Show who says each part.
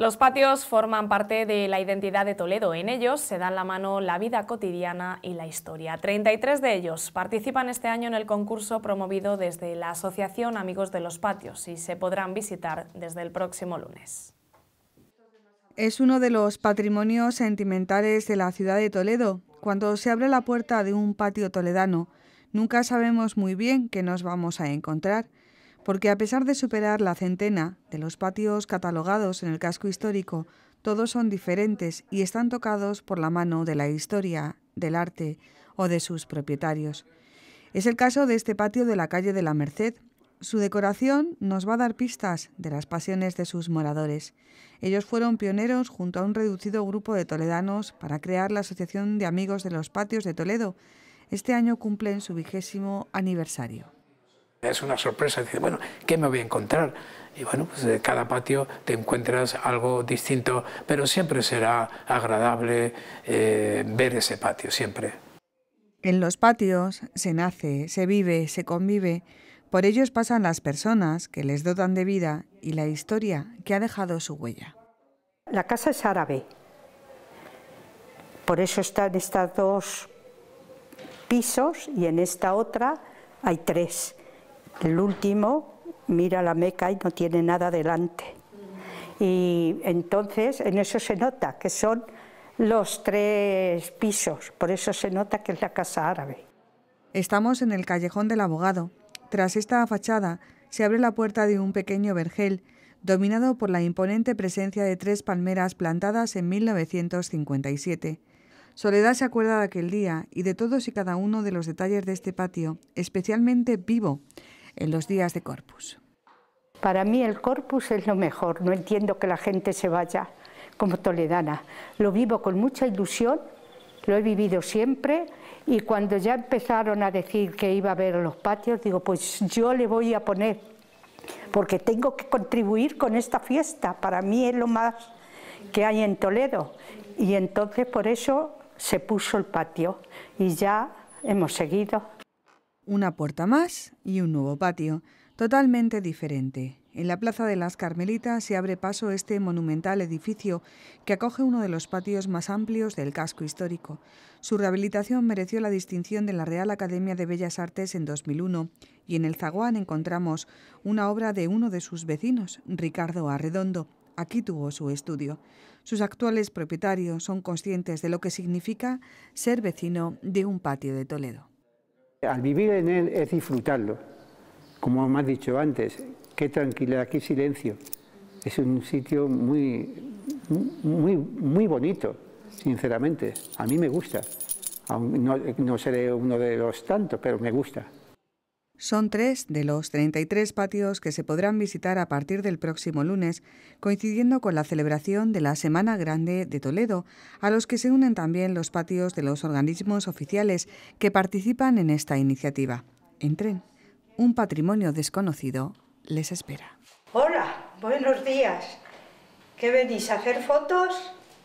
Speaker 1: Los patios forman parte de la identidad de Toledo. En ellos se dan la mano la vida cotidiana y la historia. 33 de ellos participan este año en el concurso promovido desde la Asociación Amigos de los Patios y se podrán visitar desde el próximo lunes. Es uno de los patrimonios sentimentales de la ciudad de Toledo. Cuando se abre la puerta de un patio toledano, nunca sabemos muy bien qué nos vamos a encontrar porque a pesar de superar la centena de los patios catalogados en el casco histórico, todos son diferentes y están tocados por la mano de la historia, del arte o de sus propietarios. Es el caso de este patio de la calle de la Merced. Su decoración nos va a dar pistas de las pasiones de sus moradores. Ellos fueron pioneros junto a un reducido grupo de toledanos para crear la Asociación de Amigos de los Patios de Toledo. Este año cumplen su vigésimo aniversario.
Speaker 2: Es una sorpresa, dice. bueno, ¿qué me voy a encontrar? Y bueno, pues de eh, cada patio te encuentras algo distinto, pero siempre será agradable eh, ver ese patio, siempre.
Speaker 1: En los patios se nace, se vive, se convive. Por ellos pasan las personas que les dotan de vida y la historia que ha dejado su
Speaker 3: huella. La casa es árabe. Por eso están estos dos pisos y en esta otra hay tres. El último mira la Meca y no tiene nada delante. Y entonces en eso se nota que son los tres pisos, por eso se nota que es la casa árabe.
Speaker 1: Estamos en el callejón del abogado. Tras esta fachada se abre la puerta de un pequeño vergel dominado por la imponente presencia de tres palmeras plantadas en 1957. Soledad se acuerda de aquel día y de todos y cada uno de los detalles de este patio, especialmente vivo,
Speaker 3: en los días de Corpus. Para mí el Corpus es lo mejor, no entiendo que la gente se vaya como toledana. Lo vivo con mucha ilusión, lo he vivido siempre y cuando ya empezaron a decir que iba a ver los patios, digo, pues yo le voy a poner, porque tengo que contribuir con esta fiesta, para mí es lo más que hay en Toledo. Y entonces por eso se puso el patio y ya hemos seguido una puerta más y
Speaker 1: un nuevo patio, totalmente diferente. En la Plaza de las Carmelitas se abre paso este monumental edificio que acoge uno de los patios más amplios del casco histórico. Su rehabilitación mereció la distinción de la Real Academia de Bellas Artes en 2001 y en el zaguán encontramos una obra de uno de sus vecinos, Ricardo Arredondo. Aquí tuvo su estudio. Sus actuales propietarios son conscientes de lo que significa ser vecino de un patio de Toledo.
Speaker 2: Al vivir en él es disfrutarlo. Como me has dicho antes, qué tranquilidad, qué silencio. Es un sitio muy, muy, muy bonito, sinceramente. A mí me gusta. No, no seré uno de los tantos, pero me gusta.
Speaker 1: Son tres de los 33 patios que se podrán visitar a partir del próximo lunes, coincidiendo con la celebración de la Semana Grande de Toledo, a los que se unen también los patios de los organismos oficiales que participan en esta iniciativa. En tren, Un patrimonio desconocido les espera.
Speaker 3: Hola, buenos días. ¿Qué venís a hacer fotos?